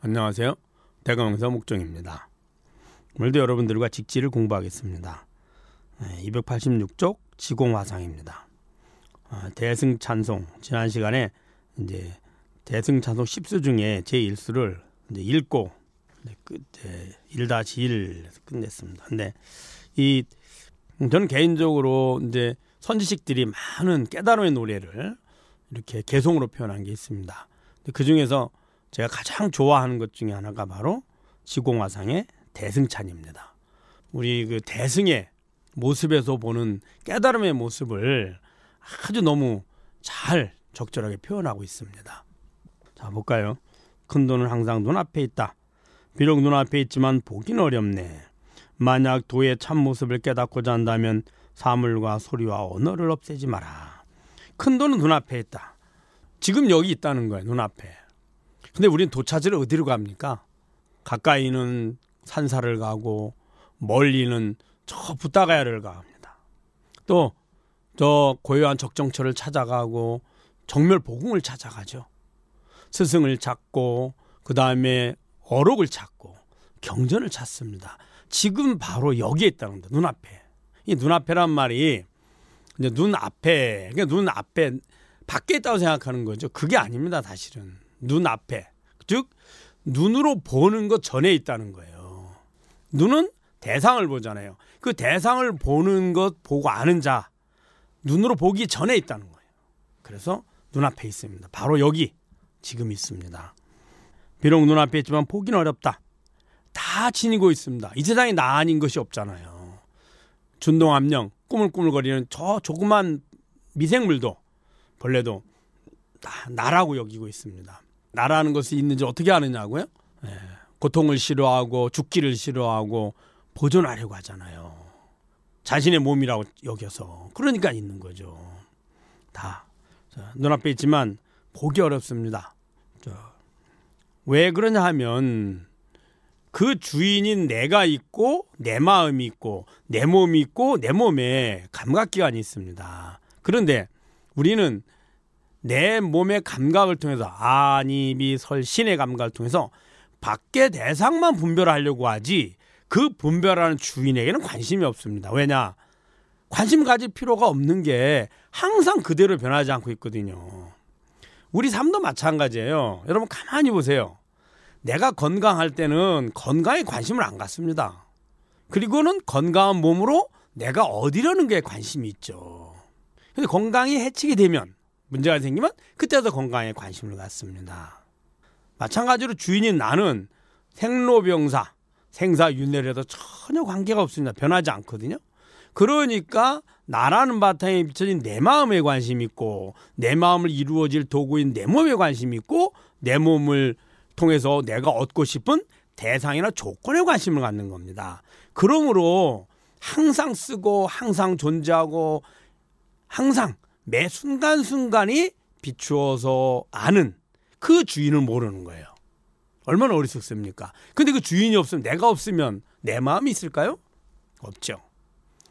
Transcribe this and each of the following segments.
안녕하세요. 대강사 목정입니다. 오늘도 여러분들과 직지를 공부하겠습니다. 286쪽 예, 지공화상입니다. 아, 대승 찬송 지난 시간에 이제 대승 찬송 10수 중에 제 1수를 이제 읽고 끝에 1-1 끝냈습니다. 근데 이 저는 개인적으로 이제 선지식들이 많은 깨달음의 노래를 이렇게 개성으로 표현한 게 있습니다. 그 중에서 제가 가장 좋아하는 것 중에 하나가 바로 지공화상의 대승찬입니다. 우리 그 대승의 모습에서 보는 깨달음의 모습을 아주 너무 잘 적절하게 표현하고 있습니다. 자 볼까요? 큰 돈은 항상 눈앞에 있다. 비록 눈앞에 있지만 보긴 어렵네. 만약 도의 참모습을 깨닫고자 한다면 사물과 소리와 언어를 없애지 마라. 큰 돈은 눈앞에 있다. 지금 여기 있다는 거예요. 눈앞에. 근데 우린 도차지를 어디로 갑니까? 가까이는 산사를 가고 멀리는 저 부다가야를 갑니다. 또 저 고요한 적정처를 찾아가고 정멸 복음을 찾아가죠. 스승을 찾고 그 다음에 어록을 찾고 경전을 찾습니다. 지금 바로 여기에 있다는 겁 눈앞에. 이 눈앞에란 말이 이제 눈앞에, 그러니까 눈앞에 밖에 있다고 생각하는 거죠. 그게 아닙니다, 사실은. 눈앞에. 즉 눈으로 보는 것 전에 있다는 거예요. 눈은 대상을 보잖아요. 그 대상을 보는 것 보고 아는 자 눈으로 보기 전에 있다는 거예요. 그래서 눈앞에 있습니다. 바로 여기 지금 있습니다. 비록 눈앞에 있지만 보기는 어렵다. 다 지니고 있습니다. 이 세상에 나 아닌 것이 없잖아요. 준동암령, 꾸물꾸물거리는 저 조그만 미생물도 벌레도 다 나라고 여기고 있습니다. 나라는 것이 있는지 어떻게 아느냐고요? 예. 고통을 싫어하고 죽기를 싫어하고 보존하려고 하잖아요. 자신의 몸이라고 여겨서 그러니까 있는 거죠. 다 눈앞에 있지만 보기 어렵습니다. 왜 그러냐 하면 그 주인인 내가 있고 내 마음이 있고 내 몸이 있고 내 몸에 감각기관이 있습니다. 그런데 우리는 내 몸의 감각을 통해서 아니, 비, 설, 신의 감각을 통해서 밖의 대상만 분별하려고 하지 그 분별하는 주인에게는 관심이 없습니다. 왜냐? 관심 가질 필요가 없는 게 항상 그대로 변하지 않고 있거든요. 우리 삶도 마찬가지예요. 여러분 가만히 보세요. 내가 건강할 때는 건강에 관심을 안 갖습니다. 그리고는 건강한 몸으로 내가 어디려는 게 관심이 있죠. 근데 건강이 해치게 되면 문제가 생기면 그때도 건강에 관심을 갖습니다. 마찬가지로 주인인 나는 생로병사, 생사 윤회라도 전혀 관계가 없습니다. 변하지 않거든요. 그러니까 나라는 바탕에 비춰진 내 마음에 관심 이 있고 내 마음을 이루어질 도구인 내 몸에 관심 이 있고 내 몸을 통해서 내가 얻고 싶은 대상이나 조건에 관심을 갖는 겁니다. 그러므로 항상 쓰고 항상 존재하고 항상 매 순간순간이 비추어서 아는 그 주인을 모르는 거예요. 얼마나 어리석습니까? 근데 그 주인이 없으면 내가 없으면 내 마음이 있을까요? 없죠.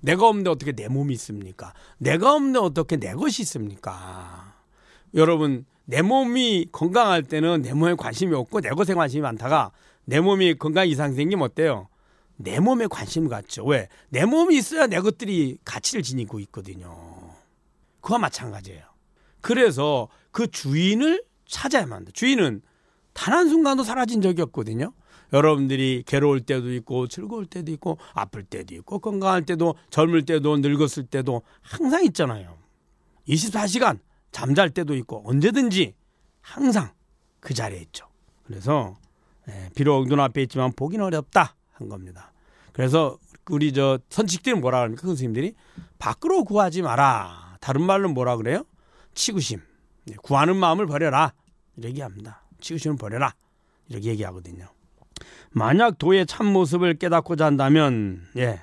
내가 없는데 어떻게 내 몸이 있습니까? 내가 없는데 어떻게 내 것이 있습니까? 여러분, 내 몸이 건강할 때는 내 몸에 관심이 없고 내 것에 관심이 많다가 내 몸이 건강 이상 생기면 어때요? 내 몸에 관심 갖죠. 왜? 내 몸이 있어야 내 것들이 가치를 지니고 있거든요. 그와 마찬가지예요. 그래서 그 주인을 찾아야만 합다 주인은 단 한순간도 사라진 적이 없거든요. 여러분들이 괴로울 때도 있고 즐거울 때도 있고 아플 때도 있고 건강할 때도 젊을 때도 늙었을 때도 항상 있잖아요. 24시간 잠잘 때도 있고 언제든지 항상 그 자리에 있죠. 그래서 예, 비록 눈앞에 있지만 보기는 어렵다 한 겁니다. 그래서 우리 저 선식들이 뭐라 그럽니까 그 선생님들이 밖으로 구하지 마라. 다른 말로 뭐라 그래요? 치구심. 예, 구하는 마음을 버려라. 이렇게 얘기합니다. 치구심을 버려라. 이렇게 얘기하거든요. 만약 도의 참모습을 깨닫고자 한다면, 예.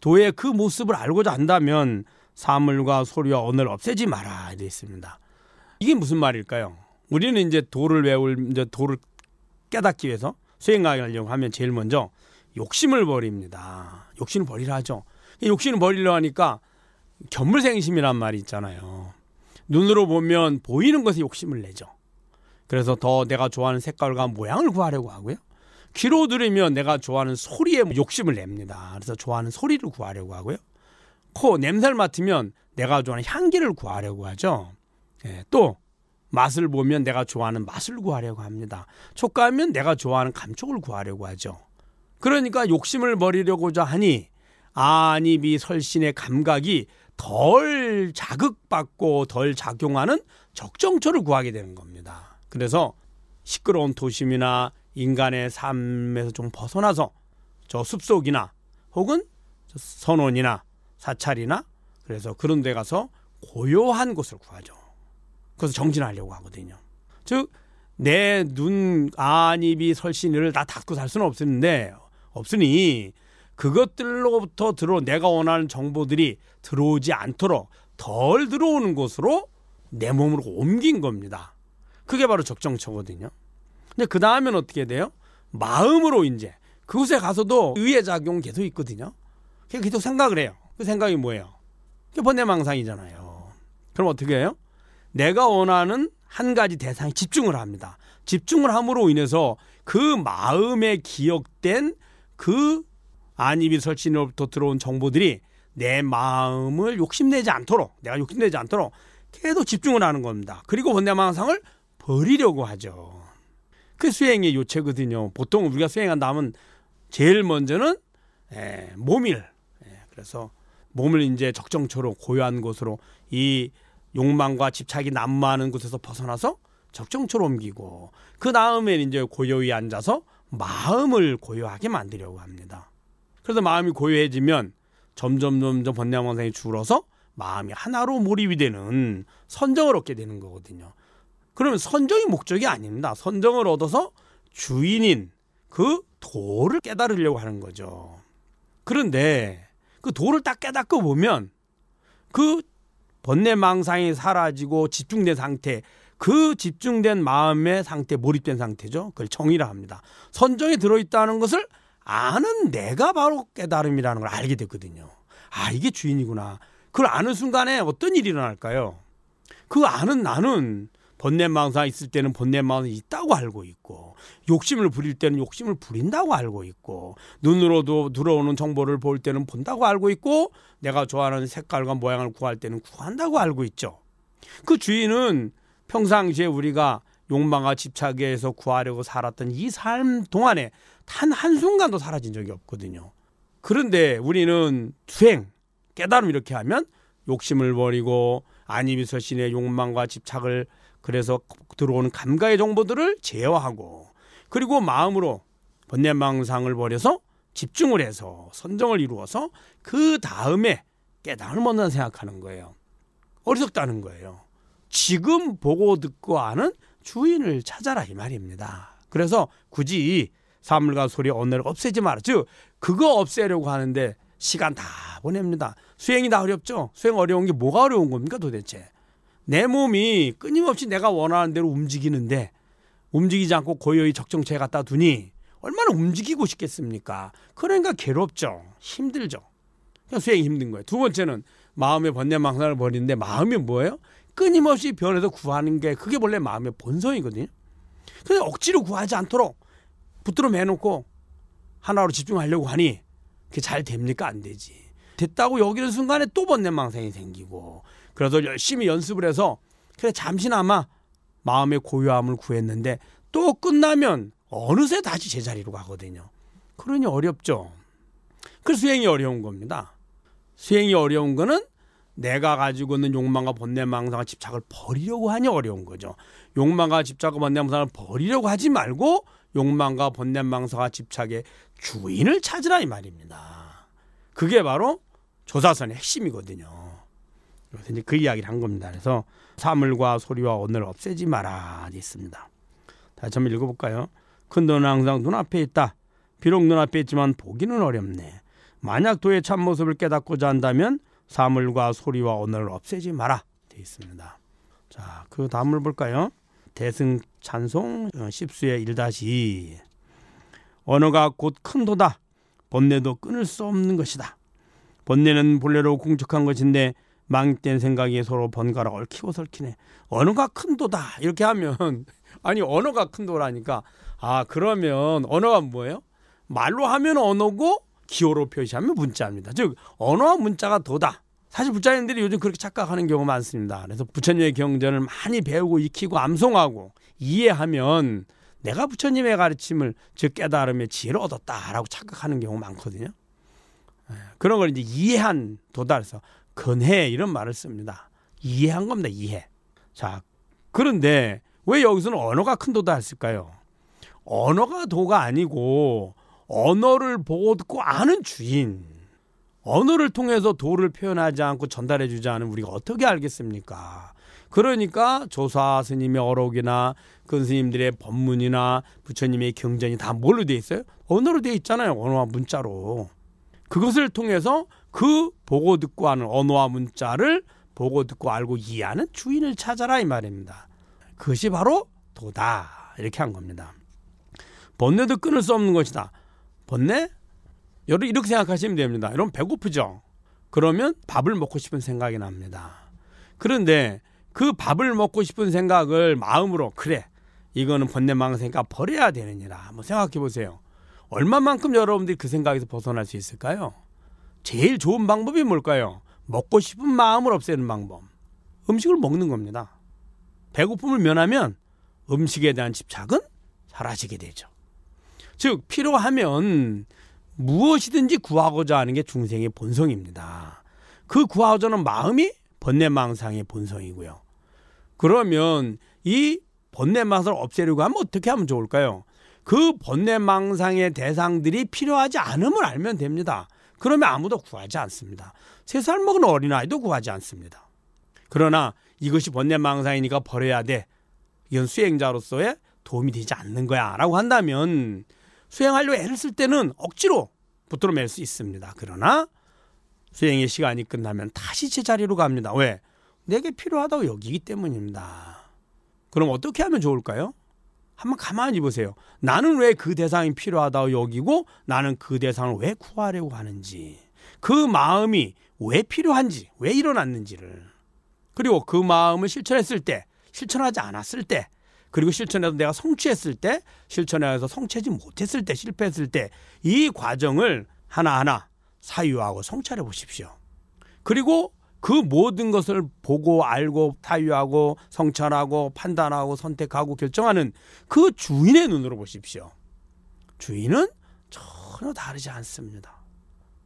도의 그 모습을 알고자 한다면, 사물과 소리와 언어를 없애지 마라. 이렇게 있습니다. 이게 무슨 말일까요? 우리는 이제 도를 외울, 이제 도를 깨닫기 위해서 수행하려고 하면 제일 먼저 욕심을 버립니다. 욕심을 버리라 하죠. 욕심을 버리려 하니까 견물생심이란 말이 있잖아요. 눈으로 보면 보이는 것에 욕심을 내죠. 그래서 더 내가 좋아하는 색깔과 모양을 구하려고 하고요. 귀로 들으면 내가 좋아하는 소리에 욕심을 냅니다. 그래서 좋아하는 소리를 구하려고 하고요. 코 냄새를 맡으면 내가 좋아하는 향기를 구하려고 하죠. 예, 또 맛을 보면 내가 좋아하는 맛을 구하려고 합니다. 촉감하면 내가 좋아하는 감촉을 구하려고 하죠. 그러니까 욕심을 버리려고자 하니 아, 아니비 설신의 감각이 덜 자극받고 덜 작용하는 적정처를 구하게 되는 겁니다. 그래서 시끄러운 도심이나 인간의 삶에서 좀 벗어나서 저 숲속이나 혹은 선원이나 사찰이나 그래서 그런 데 가서 고요한 곳을 구하죠. 그래서 정진하려고 하거든요. 즉, 내 눈, 안, 아, 입이, 설신을 다 닫고 살 수는 없었는데, 없으니 그것들로부터 들어 내가 원하는 정보들이 들어오지 않도록 덜 들어오는 곳으로 내 몸으로 옮긴 겁니다. 그게 바로 적정처거든요. 근데 그 다음엔 어떻게 돼요? 마음으로 이제 그곳에 가서도 의의 작용 계속 있거든요. 계속 생각을 해요. 그 생각이 뭐예요? 그게 번뇌망상이잖아요. 그럼 어떻게 해요? 내가 원하는 한 가지 대상에 집중을 합니다. 집중을 함으로 인해서 그 마음에 기억된 그 안이비 설신으로부터 들어온 정보들이 내 마음을 욕심내지 않도록 내가 욕심내지 않도록 계속 집중을 하는 겁니다. 그리고 번뇌망상을 버리려고 하죠. 그 수행의 요체거든요. 보통 우리가 수행한 다음은 제일 먼저는 에, 예, 몸일. 에, 예, 그래서 몸을 이제 적정처로 고요한 곳으로 이 욕망과 집착이 난무하는 곳에서 벗어나서 적정처로 옮기고 그 다음에 이제 고요히 앉아서 마음을 고요하게 만들려고 합니다. 그래서 마음이 고요해지면 점점 점점 번뇌 망상이 줄어서 마음이 하나로 몰입이 되는 선정을 얻게 되는 거거든요. 그러면 선정이 목적이 아닙니다. 선정을 얻어서 주인인 그 도를 깨달으려고 하는 거죠. 그런데 그 도를 딱 깨닫고 보면 그 번뇌망상이 사라지고 집중된 상태 그 집중된 마음의 상태 몰입된 상태죠. 그걸 정의라 합니다. 선정에 들어있다는 것을 아는 내가 바로 깨달음이라는 걸 알게 됐거든요. 아, 이게 주인이구나. 그걸 아는 순간에 어떤 일이 일어날까요? 그 아는 나는 번뇌망상 있을 때는 번뇌망상 있다고 알고 있고 욕심을 부릴 때는 욕심을 부린다고 알고 있고 눈으로도 들어오는 정보를 볼 때는 본다고 알고 있고 내가 좋아하는 색깔과 모양을 구할 때는 구한다고 알고 있죠. 그 주인은 평상시에 우리가 욕망과 집착에서 구하려고 살았던 이 삶 동안에 단 한순간도 사라진 적이 없거든요. 그런데 우리는 수행, 깨달음 이렇게 하면 욕심을 버리고 아니미서신의 욕망과 집착을 그래서 들어오는 감각의 정보들을 제어하고 그리고 마음으로 번뇌망상을 버려서 집중을 해서 선정을 이루어서 그 다음에 깨달음을 먼저 생각하는 거예요. 어리석다는 거예요. 지금 보고 듣고 아는 주인을 찾아라 이 말입니다. 그래서 굳이 사물과 소리 언어를 없애지 마라. 즉 그거 없애려고 하는데 시간 다 보냅니다. 수행이 다 어렵죠. 수행 어려운 게 뭐가 어려운 겁니까 도대체? 내 몸이 끊임없이 내가 원하는 대로 움직이는데 움직이지 않고 고요히 적정체에 갖다 두니 얼마나 움직이고 싶겠습니까? 그러니까 괴롭죠. 힘들죠. 그냥 수행이 힘든 거예요. 두 번째는 마음의 번뇌망상을 버리는데 마음이 뭐예요? 끊임없이 변해서 구하는 게 그게 원래 마음의 본성이거든요. 그래서 억지로 구하지 않도록 붙들어 매놓고 하나로 집중하려고 하니 그게 잘 됩니까? 안 되지. 됐다고 여기는 순간에 또 번뇌망상이 생기고 그래서 열심히 연습을 해서 그래 잠시나마 마음의 고요함을 구했는데 또 끝나면 어느새 다시 제자리로 가거든요. 그러니 어렵죠. 그 수행이 어려운 겁니다. 수행이 어려운 거는 내가 가지고 있는 욕망과 번뇌망상과 집착을 버리려고 하니 어려운 거죠. 욕망과 집착과 번뇌망상을 버리려고 하지 말고 욕망과 번뇌 망사와 집착의 주인을 찾으라 이 말입니다. 그게 바로 조사선의 핵심이거든요. 그래서 이제 그 이야기를 한 겁니다. 그래서 사물과 소리와 언어를 없애지 마라 있습니다. 다시 한번 읽어볼까요? 큰 돈은 항상 눈앞에 있다. 비록 눈앞에 있지만 보기는 어렵네. 만약 도의 참모습을 깨닫고자 한다면 사물과 소리와 언어를 없애지 마라 되어 있습니다. 자, 그 다음을 볼까요? 대승 찬송 10수의 어, 1시 언어가 곧 큰 도다. 번뇌도 끊을 수 없는 것이다. 번뇌는 본래로 궁적한 것인데 망된 생각이 서로 번갈아 얽히고 설키네. 언어가 큰 도다. 이렇게 하면 아니 언어가 큰 도라니까 아 그러면 언어가 뭐예요? 말로 하면 언어고 기호로 표시하면 문자입니다. 즉 언어와 문자가 도다. 사실 부처님들이 요즘 그렇게 착각하는 경우가 많습니다. 그래서 부처님의 경전을 많이 배우고 익히고 암송하고 이해하면 내가 부처님의 가르침을 즉 깨달음의 지혜를 얻었다라고 착각하는 경우 많거든요. 예, 그런 걸 이제 이해한 도달해서 근해 이런 말을 씁니다. 이해한 겁니다. 이해. 자 그런데 왜 여기서는 언어가 큰 도다 했을까요? 언어가 도가 아니고 언어를 보고 듣고 아는 주인. 언어를 통해서 도를 표현하지 않고 전달해 주지 않으면 우리가 어떻게 알겠습니까? 그러니까 조사 스님의 어록이나 근스님들의 법문이나 부처님의 경전이 다 뭘로 되어 있어요? 언어로 되어 있잖아요. 언어와 문자로. 그것을 통해서 그 보고 듣고 하는 언어와 문자를 보고 듣고 알고 이해하는 주인을 찾아라 이 말입니다. 그것이 바로 도다 이렇게 한 겁니다. 번뇌도 끊을 수 없는 것이다. 번뇌 여러분 이렇게 생각하시면 됩니다. 여러분 배고프죠? 그러면 밥을 먹고 싶은 생각이 납니다. 그런데 그 밥을 먹고 싶은 생각을 마음으로 그래 이거는 번뇌망생이니까 버려야 되느니라 한번 생각해 보세요. 얼마만큼 여러분들이 그 생각에서 벗어날 수 있을까요? 제일 좋은 방법이 뭘까요? 먹고 싶은 마음을 없애는 방법. 음식을 먹는 겁니다. 배고픔을 면하면 음식에 대한 집착은 사라지게 되죠. 즉 필요하면 무엇이든지 구하고자 하는 게 중생의 본성입니다. 그 구하고자 하는 마음이 번뇌망상의 본성이고요. 그러면 이 번뇌망상을 없애려고 하면 어떻게 하면 좋을까요? 그 번뇌망상의 대상들이 필요하지 않음을 알면 됩니다. 그러면 아무도 구하지 않습니다. 세 살 먹은 어린아이도 구하지 않습니다. 그러나 이것이 번뇌망상이니까 버려야 돼. 이건 수행자로서의 도움이 되지 않는 거야. 라고 한다면 수행하려 애를 쓸 때는 억지로 붙들어 맬 수 있습니다. 그러나 수행의 시간이 끝나면 다시 제자리로 갑니다. 왜? 내게 필요하다고 여기기 때문입니다. 그럼 어떻게 하면 좋을까요? 한번 가만히 보세요. 나는 왜 그 대상이 필요하다고 여기고 나는 그 대상을 왜 구하려고 하는지 그 마음이 왜 필요한지 왜 일어났는지를 그리고 그 마음을 실천했을 때 실천하지 않았을 때 그리고 실천해서 내가 성취했을 때 실천해서 성취하지 못했을 때 실패했을 때 이 과정을 하나하나 사유하고 성찰해 보십시오. 그리고 그 모든 것을 보고 알고 타유하고 성찰하고 판단하고 선택하고 결정하는 그 주인의 눈으로 보십시오. 주인은 전혀 다르지 않습니다.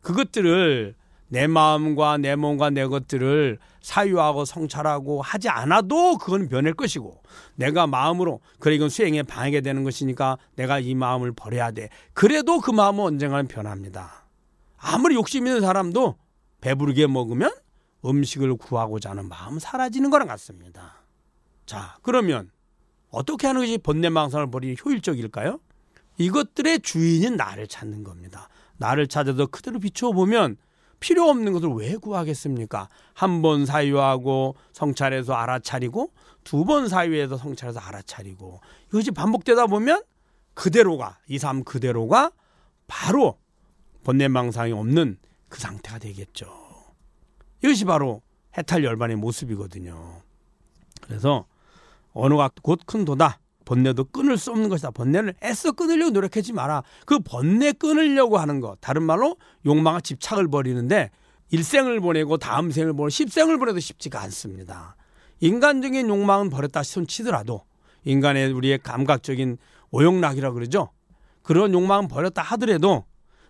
그것들을 내 마음과 내 몸과 내 것들을 사유하고 성찰하고 하지 않아도 그건 변할 것이고 내가 마음으로 그래 이건 수행에 방해가 되는 것이니까 내가 이 마음을 버려야 돼. 그래도 그 마음은 언젠가는 변합니다. 아무리 욕심 있는 사람도 배부르게 먹으면 음식을 구하고자 하는 마음 사라지는 거랑 같습니다. 자, 그러면 어떻게 하는 것이 번뇌 망상을 버리는 효율적일까요? 이것들의 주인인 나를 찾는 겁니다. 나를 찾아서 그대로 비춰 보면 필요 없는 것을 왜 구하겠습니까? 한 번 사유하고 성찰해서 알아차리고 두 번 사유해서 성찰해서 알아차리고 이것이 반복되다 보면 그대로가 이 삶 그대로가 바로 번뇌망상이 없는 그 상태가 되겠죠. 이것이 바로 해탈 열반의 모습이거든요. 그래서 언어가 곧 큰 도다. 번뇌도 끊을 수 없는 것이다. 번뇌를 애써 끊으려고 노력하지 마라. 그 번뇌 끊으려고 하는 것. 다른 말로 욕망과 집착을 버리는데 일생을 보내고 다음 생을 보내고 십생을 보내도 쉽지가 않습니다. 인간적인 욕망은 버렸다 손치더라도 인간의 우리의 감각적인 오용락이라 그러죠. 그런 욕망은 버렸다 하더라도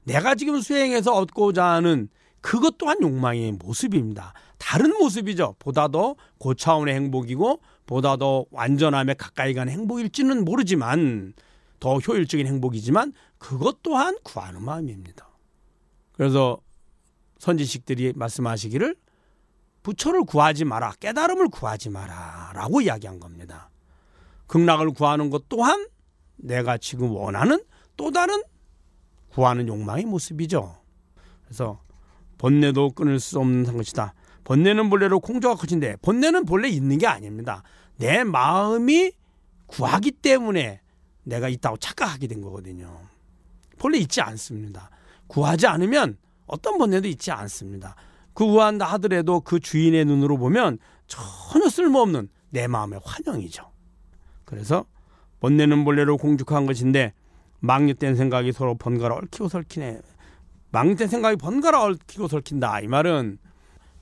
내가 지금 수행해서 얻고자 하는 그것 또한 욕망의 모습입니다. 다른 모습이죠. 보다 더 고차원의 행복이고 보다 더 완전함에 가까이 간 행복일지는 모르지만 더 효율적인 행복이지만 그것 또한 구하는 마음입니다. 그래서 선지식들이 말씀하시기를 부처를 구하지 마라, 깨달음을 구하지 마라 라고 이야기한 겁니다. 극락을 구하는 것 또한 내가 지금 원하는 또 다른 구하는 욕망의 모습이죠. 그래서 번뇌도 끊을 수 없는 것이다. 번뇌는 본래로 공조가 커진데 번뇌는 본래 있는 게 아닙니다. 내 마음이 구하기 때문에 내가 있다고 착각하게 된 거거든요. 본래 있지 않습니다. 구하지 않으면 어떤 번뇌도 있지 않습니다. 그 구한다 하더라도 그 주인의 눈으로 보면 전혀 쓸모없는 내 마음의 환영이죠. 그래서 번뇌는 본래로 공죽한 것인데 망립된 생각이 서로 번갈아 얽히고 설키네. 망립된 생각이 번갈아 얽히고 설킨다. 이 말은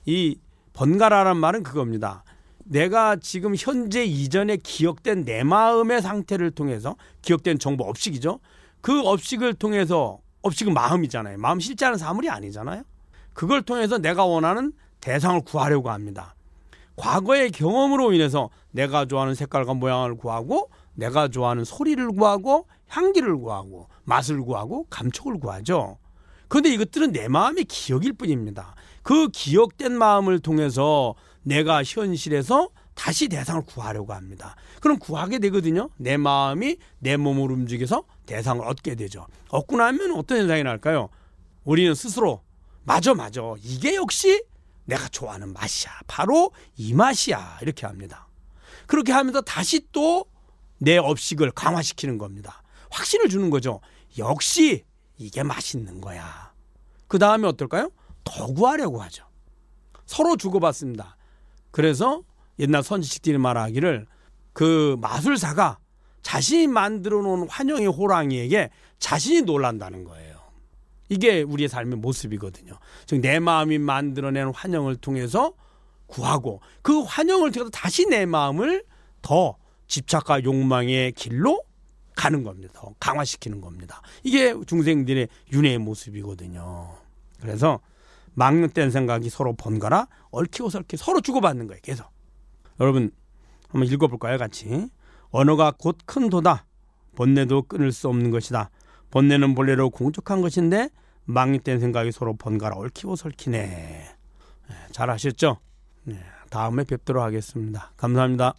이 번갈아라는 말은 그겁니다. 내가 지금 현재 이전에 기억된 내 마음의 상태를 통해서 기억된 정보 업식이죠. 그 업식을 통해서 업식은 마음이잖아요. 마음 실제 하는 사물이 아니잖아요. 그걸 통해서 내가 원하는 대상을 구하려고 합니다. 과거의 경험으로 인해서 내가 좋아하는 색깔과 모양을 구하고 내가 좋아하는 소리를 구하고 향기를 구하고 맛을 구하고 감촉을 구하죠. 그런데 이것들은 내 마음의 기억일 뿐입니다. 그 기억된 마음을 통해서 내가 현실에서 다시 대상을 구하려고 합니다. 그럼 구하게 되거든요. 내 마음이 내 몸을 움직여서 대상을 얻게 되죠. 얻고 나면 어떤 현상이 날까요? 우리는 스스로 맞아 맞아 이게 역시 내가 좋아하는 맛이야. 바로 이 맛이야. 이렇게 합니다. 그렇게 하면서 다시 또 내 업식을 강화시키는 겁니다. 확신을 주는 거죠. 역시 이게 맛있는 거야. 그 다음에 어떨까요? 더구하려고 하죠. 서로 주고받습니다. 그래서 옛날 선지식들이 말하기를 그 마술사가 자신이 만들어 놓은 환영의 호랑이에게 자신이 놀란다는 거예요. 이게 우리의 삶의 모습이거든요. 즉 내 마음이 만들어낸 환영을 통해서 구하고 그 환영을 통해서 다시 내 마음을 더 집착과 욕망의 길로 가는 겁니다. 더 강화시키는 겁니다. 이게 중생들의 윤회의 모습이거든요. 그래서 막는된 생각이 서로 번갈아 얽히고 설키 서로 주고받는 거예요. 계속. 여러분 한번 읽어볼까요? 같이. 언어가 곧 큰 도다. 번뇌도 끊을 수 없는 것이다. 번뇌는 본래로 공적한 것인데 망립된 생각이 서로 번갈아 얽히고 설키네. 네, 잘 아셨죠? 네, 다음에 뵙도록 하겠습니다. 감사합니다.